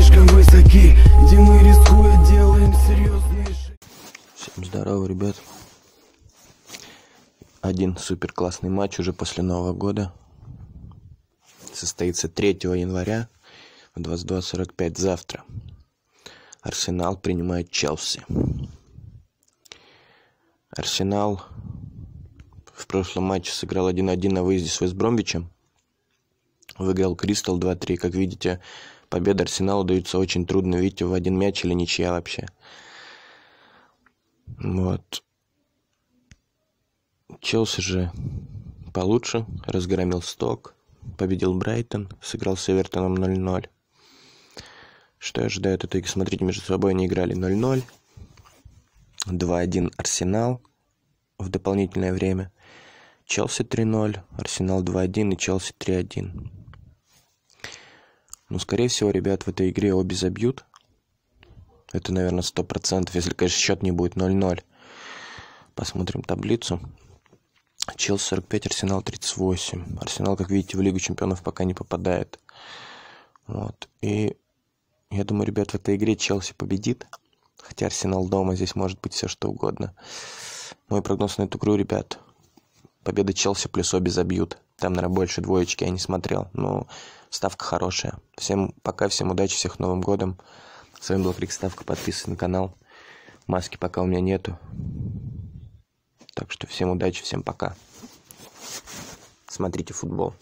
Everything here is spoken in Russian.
слишком высоки Где мы рискуя делаем серьезные шаги Всем здорово, ребят Один супер классный матч уже после Нового года Состоится 3 января в 22.45 завтра Арсенал принимает Челси Арсенал в прошлом матче сыграл 1-1 на выезде с Вестбромвичем. Выиграл Кристал 2-3. Как видите, победы Арсеналу даются очень трудно, видите, в один мяч или ничья вообще. Вот. Челси же получше, разгромил Сток, победил Брайтон, сыграл с Эвертоном 0-0. Что я ожидаю от этой игры? Смотрите, между собой они играли 0-0, 2-1 Арсенал в дополнительное время, Челси 3-0, Арсенал 2-1 и Челси 3-1. Ну, скорее всего, ребят в этой игре обе забьют. Это, наверное, 100%, если, конечно, счет не будет 0-0. Посмотрим таблицу. Челси 45, Арсенал 38. Арсенал, как видите, в Лигу Чемпионов пока не попадает. Вот. И я думаю, ребят, в этой игре Челси победит. Хотя Арсенал дома, здесь может быть все что угодно. Мой прогноз на эту игру, ребят, Победа Челси плюс обе забьют. Там, наверное, больше двоечки я не смотрел. Но ставка хорошая. Всем пока, всем удачи, всех Новым годом. С вами был Крик Ставка. Подписывайтесь на канал. Маски пока у меня нету. Так что всем удачи, всем пока. Смотрите футбол.